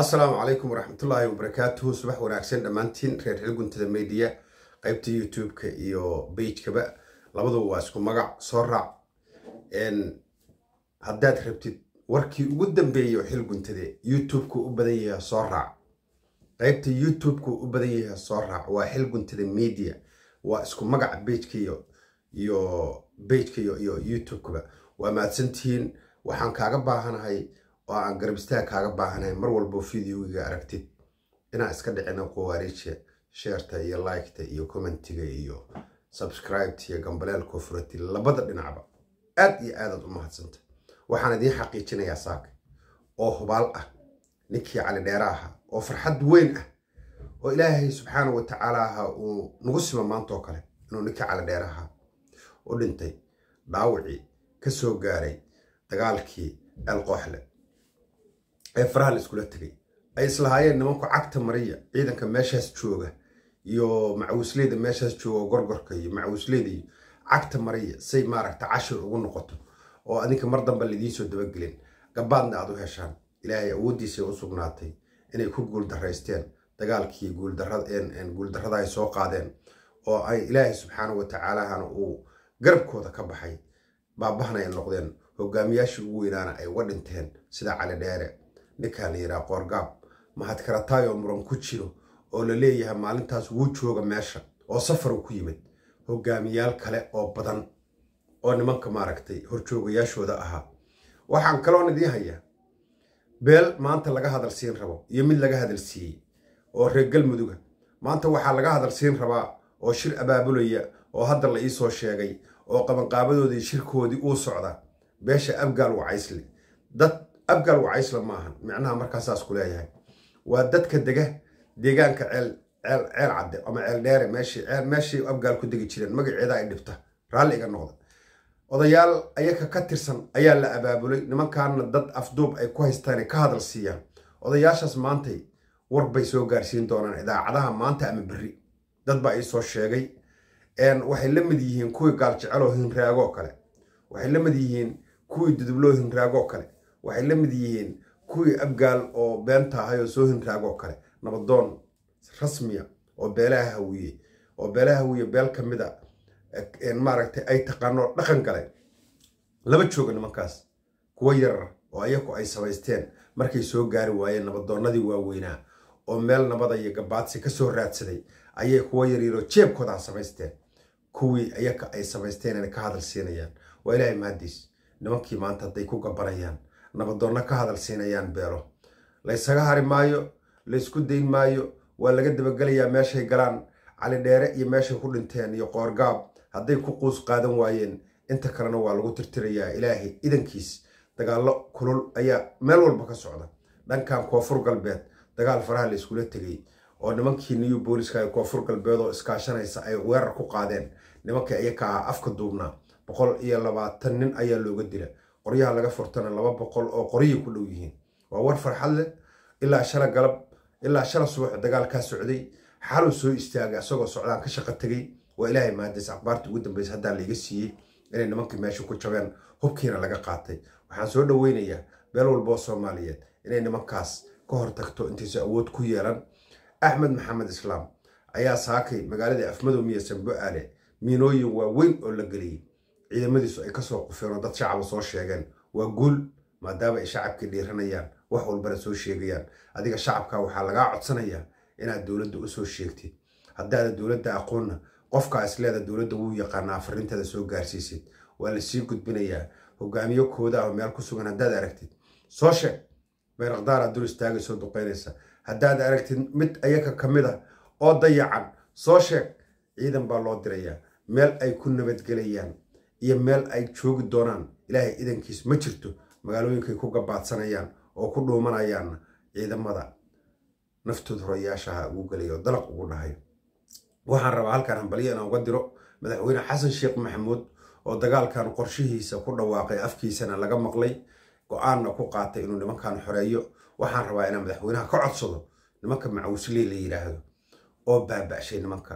asalaamu calaykum waraxmatullaahi wabarakaatuhu subax wanaagsan dhammaantiin reer xilguntada mediya qaybta youtube-ka iyo beijkaba labaduba waa isku magac soo raac haddaad rabtid warkii ugu dambeeya oo xilguntade youtube-ku u badan yahay soo raac qaybta youtube-ku u badan yahay soo raac waa xilguntada media waa isku magac beijka iyo beijka iyo youtube-kaba waa mahadsantihiin waxaan kaaga baahanahay oo aan garab istaag kaaga baahanay mar walbo videogiga aragtid inaa iska dhicina khawaariija sheerta iyo liketa iyo commentiga iyo subscribeta iyo gambaleel koofurati labada dhinacba aada iyo aadaad u mahadsanta waxaan idiin xaqiijinayaa saaka oo hubaal ah ninkii cali dheere ahaa oo farxad weyn ah oo ilaahay subxaana wa tacaala aha uu nagu sima maantoo kale inuu ninkii cali dheere ahaa u dhintay dhaawacii ka soo gaaray dagaalkii eel ee faraha la iskula tegay ay islahaayeen nimanku cagta mariya ciidanka meeshaas jooga iyo macawisleyda meeshaas jooga gorgorka iyo macawisleyda iyo cagta mariya say maaragta cashir ugu noqoto oo adinka mar dambe laidiinsoo dabagelin gabaadna aad u heshaan ilaahay awooddiisay u sugnaatay inay ku guuldaraysteen dagaalkii guuldarada ay soo qaadeen oo ay ilaahay subxaanau watacaalahana uu garabkooda ka baxay baabahana ay noqdeen hogaamiyaashii ugu weynaana ay uga dhinteen sida cali dheere ninkaa la yidhaha qoorgaab mahad karataayoo muran ku jiro oo la leeyahay maalintaas wuu jooga meesha oo safaru ku yimid hogaamiyaal kale oo badan oo nimanka maaragtay horjoogayaashooda ahaa waxaan kaloon idiin hayaa beel maanta laga hadal siin rabo iyo mid laga hadal siiyey oo reer galmuduga maanta waxaa laga hadal siin rabaa oo shir abaabulaya oo hadda la iisoo sheegay oo qabanqaabadoodii shirkoodii uu socda beesha abgaal wacaysle dad abgal wacaysla maahan micnaha markaasaas ku leeyahay waa dadka dega deegaanka ceel ceel cadde ama ceel dheere meeshii abgaal ku degi jireen magaceeda ay dhibta raalli noqda odayaal ayaka ka tirsan ayaa la abaabulay nimankaana dad afduub ay ku haystaan ka hadal siiyaan odayaashaas maantay warbay soo gaarsiin doonaan idaacadaha maanta ama berri dad baa ii sheegay waxay la mid yihiin kuwii gaaljecelo hinraagoo kale waxay la mid yihiin kuwii dudubloo hinraagoo kale waxay la mid yihiin kuwii abgaal oo beenta ahay oo soo hinraagoo kale nabadoon rasmiya oo beelaha hawiye oo beelaha hawiye beel ka mid ah, maaragtay ay taqaanoo dhaqan galay laba jooga nimankaas kuwo yar oo ayaku ay samaysteen markay soo gaari waayeen nabadoonnadii waaweynaa oo meel nabada iyo gabaadsi kasoo raadsaday ayay kuwo yaryaroo jeebkoodaa ah samaysteen kuwii ayaka ay samaysteen inay ka hadal siinayaan waa ilaahay mahadiis nimankii maanta hadday ku gabanayaan nabadoonna ka hadal siinayaan beelo laysaga hari maayo laysku dayn maayo waa laga dabagelayaa meeshay galaan calidheere iyo meeshay ku dhinteen iyo qoorgaab hadday ku quus qaadan waayeen inta kalena waa lagu tirtirayaa ilaahay idankiis dagaallo kulul ayaa meel walba ka socda dhankan koonfur galbeed dagaal faraha layskula tegey oo nimankii new booliska ee koonfur galbeed oo iskaashanaysa ay weerar ku qaadeen nimankii iyaka ah afka duubnaa boqol iyo labaatan nin ayaa looga dila qoryaha laga furtana laba boqol oo qoryay ku dhow yihiin waa war farxad leh ilaa shala galab ilaa shala subax dagaal kaa socday xaluu soo istaagay isagoo socdaan ka shaqo tegay waa ilaahay maantays akhbaartii ugu dambaysa haddaa layga siiyey inay nimankii meesha ku jabeen hubkiina laga qaatay waxaan soo dhoweynayaa beel walboo soomaaliyeed inay nimankaas ka hortagto intaysa awood ku yeelan axmed maxamed islaam ayaa saakay magaaladai afmadow miya sanbo aale miinooyin waaweyn oo la geliyey ciidamadiisu ay kasoo oo dad shacaba soo sheegeen waa guul maadaama ay shacabkii dhiiranayaan wax walbana soo sheegayaan adiga shacabka waxaa lagaa codsanayaa inaad dowladda usoo sheegtid haddaada dowladda aqoonna qofkaa isleeda dowladda wuu yaqaanaa fariinteeda soo gaarsiisid waa lasii gudbinayaa hogaamiyo kooda ah oo meel ku sugan haddaad aragtid soo sheeg bayrakdaaraad dul istaagay soo duqaynaysa haddaad aragtid mid ayaga ka mid a ah oo dayacan soo sheeg ciidan baa loo dirayaa meel ay ku nabadgelayaan iyo meel ay joogi doonaan ilaahay idankiis ma jirto magaalooyinkay ku gabaadsanayaan oo ku dhuumanayaan ciidamada naftooda horoyaashaha ugu gelaya oo dalaq ugu dhahay waxaan rabaa halkaan hambalyo inaan uga diro madaxweyne xasan sheekh maxamuud oo dagaalkan qorshihiisa ku dhawaaqay afkiisana laga maqlay go-aanna ku qaatay inuu nimankan xoreeyo waxaan rabaa inaan madaxweynaha ka codsado nimanka macawisley la yidhaahdo oo baaba'shay nimanka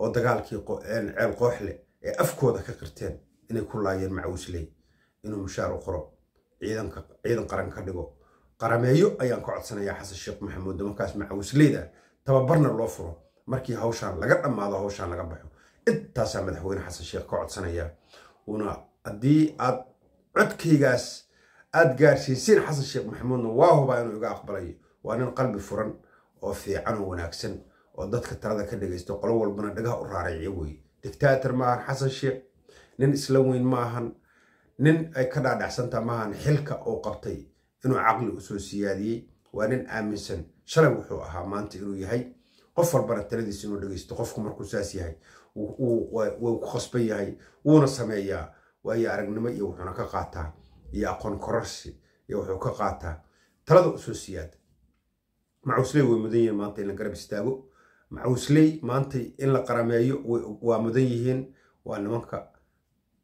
oo dagaalkii ceel qooxle ee afkooda ka qirteen inay ku laayeen macawisley inuu mushaar u qoro ciidan qaran ka dhigo qarameeyo ayaan ka codsanayaa xasan sheekh maxamuud markaas macawisleyda tababarna loo furo markii hawshaan laga dhammaado hawshaan laga baxo intaasaa madaxweyne xasan sheekh ka codsanaya una haddii aad codkaygaas aad gaarsiisiin xasan sheekh maxamuudna waa hubaa inuu iga aqbalayo waa nin qalbi furan oo fiican oo wanaagsan oo dadka talada ka dhegaysta qolo walbana dhagaha u raarayciyo wey dictaator maahan xasan sheekh nin isla weyn maahan nin ay ka dhaadhacsanta maahan xilka uu qabtay inuu caqli usoo siyaadiyey waa nin aaminsan shalay wuxuu ahaa maanta inuu yahay qof walbana taladiis inuu dhegeysto qofku markuu saas yahay wuu ku khasban yahay wuuna sameeyaa waayo aragnimo iyo wuxuuna ka qaataa iyo aqoon kororsi iyo wuxuu ka qaataa talada usoo siyaada macuusley way mudan yihiin maanta in la garab istaago macuusley maanta in la qarameeyo waa mudan yihiin waa nimanka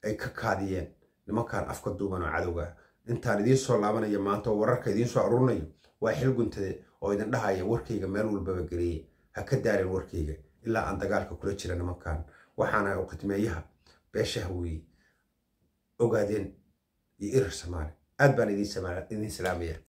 ay ka kaadiyeen nimankan afka duuban oo cadowgaa intaan idiin soo laabanaya maanta oo wararka idiin soo arurinayo waa xil guntade oo idin dhahaya warkayga meel walbaba geliye ha ka daareen warkayga ilaa aan dagaalka kula jira nimankan waxaana khidmeeyaha beeshaha weeye ogaadeen iyo irar samaali aad baan idiin salaamaya